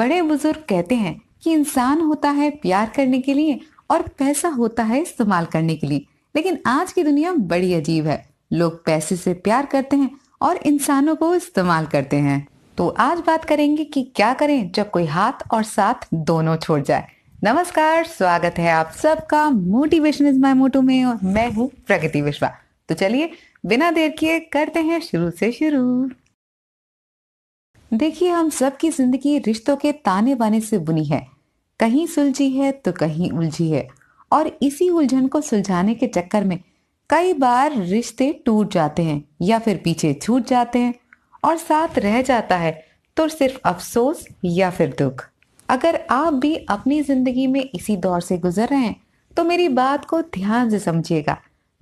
बड़े बुजुर्ग कहते हैं कि इंसान होता है प्यार करने के लिए और पैसा होता है इस्तेमाल करने के लिए लेकिन आज की दुनिया बड़ी अजीब है लोग पैसे से प्यार करते हैं और इंसानों को इस्तेमाल करते हैं तो आज बात करेंगे कि क्या करें जब कोई हाथ और साथ दोनों छोड़ जाए नमस्कार स्वागत है आप सबका मोटिवेशन इज माई मोटो में और मैं हूँ प्रगति विश्वा तो चलिए बिना देर किए करते हैं शुरू से शुरू देखिए हम सब की जिंदगी रिश्तों के ताने बाने से बुनी है कहीं सुलझी है तो कहीं उलझी है और इसी उलझन को सुलझाने के चक्कर में कई बार रिश्ते टूट जाते हैं या फिर पीछे छूट जाते हैं और साथ रह जाता है तो सिर्फ अफसोस या फिर दुख अगर आप भी अपनी जिंदगी में इसी दौर से गुजर रहे हैं तो मेरी बात को ध्यान से समझिएगा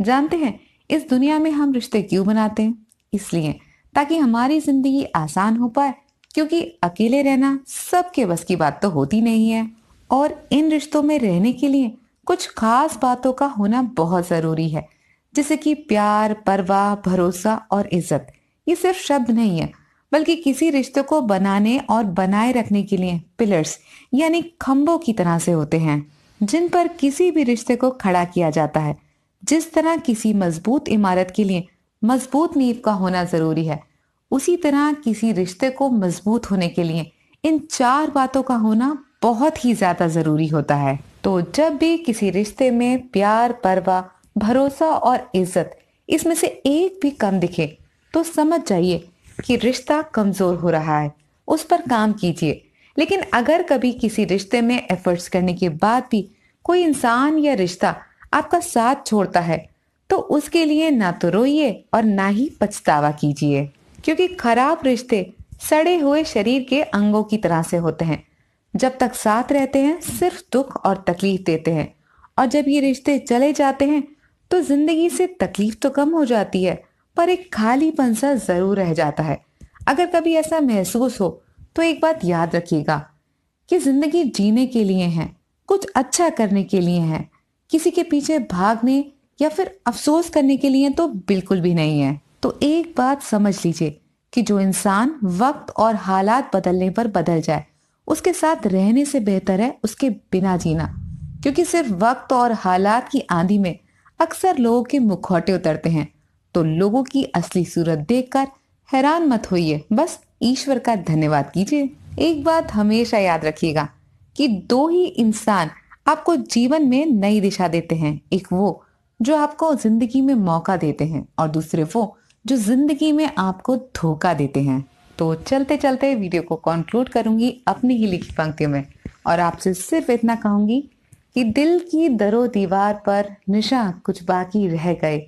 जानते हैं इस दुनिया में हम रिश्ते क्यों बनाते हैं इसलिए ताकि हमारी जिंदगी आसान हो पाए क्योंकि अकेले रहना सबके बस की बात तो होती नहीं है और इन रिश्तों में रहने के लिए कुछ खास बातों का होना बहुत ज़रूरी है जैसे कि प्यार परवाह भरोसा और इज्जत ये सिर्फ शब्द नहीं है बल्कि किसी रिश्ते को बनाने और बनाए रखने के लिए पिलर्स यानी खम्भों की तरह से होते हैं जिन पर किसी भी रिश्ते को खड़ा किया जाता है जिस तरह किसी मजबूत इमारत के लिए मजबूत नींव का होना जरूरी है उसी तरह किसी रिश्ते को मजबूत होने के लिए इन चार बातों का होना बहुत ही ज्यादा जरूरी होता है तो जब भी किसी रिश्ते में प्यार परवा भरोसा और इज्जत इसमें से एक भी कम दिखे तो समझ जाइए कि रिश्ता कमजोर हो रहा है उस पर काम कीजिए लेकिन अगर कभी किसी रिश्ते में एफर्ट्स करने के बाद भी कोई इंसान या रिश्ता आपका साथ छोड़ता है तो उसके लिए ना तो रोइए और ना ही पछतावा कीजिए क्योंकि खराब रिश्ते सड़े हुए शरीर के अंगों की तरह से होते हैं जब तक साथ रहते हैं सिर्फ दुख और तकलीफ देते हैं और जब ये रिश्ते चले जाते हैं तो जिंदगी से तकलीफ तो कम हो जाती है पर एक खाली पंसा जरूर रह जाता है अगर कभी ऐसा महसूस हो तो एक बात याद रखिएगा कि जिंदगी जीने के लिए है कुछ अच्छा करने के लिए है किसी के पीछे भागने या फिर अफसोस करने के लिए तो बिल्कुल भी नहीं है तो एक बात समझ लीजिए कि जो इंसान वक्त और हालात बदलने पर बदल जाए उसके साथ रहने से बेहतर है उसके बिना जीना क्योंकि सिर्फ वक्त और हालात की आंधी में अक्सर लोगों के मुखौटे उतरते हैं तो लोगों की असली सूरत देखकर हैरान मत होइए बस ईश्वर का धन्यवाद कीजिए एक बात हमेशा याद रखिएगा कि दो ही इंसान आपको जीवन में नई दिशा देते हैं एक वो जो आपको जिंदगी में मौका देते हैं और दूसरे वो जो जिंदगी में आपको धोखा देते हैं तो चलते चलते वीडियो को कंक्लूड करूंगी अपनी ही लिखी पंक्तियों में और आपसे सिर्फ इतना कहूंगी कि दिल की दरो दीवार पर निशा कुछ बाकी रह गए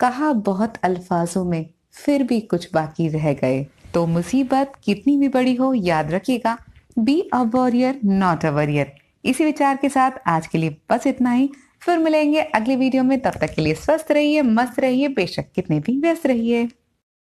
कहा बहुत अल्फाजों में फिर भी कुछ बाकी रह गए तो मुसीबत कितनी भी बड़ी हो याद रखिएगा be a warrior not a worrier इसी विचार के साथ आज के लिए बस इतना ही फिर मिलेंगे अगली वीडियो में तब तक के लिए स्वस्थ रहिए मस्त रहिए बेशक कितने भी व्यस्त रहिए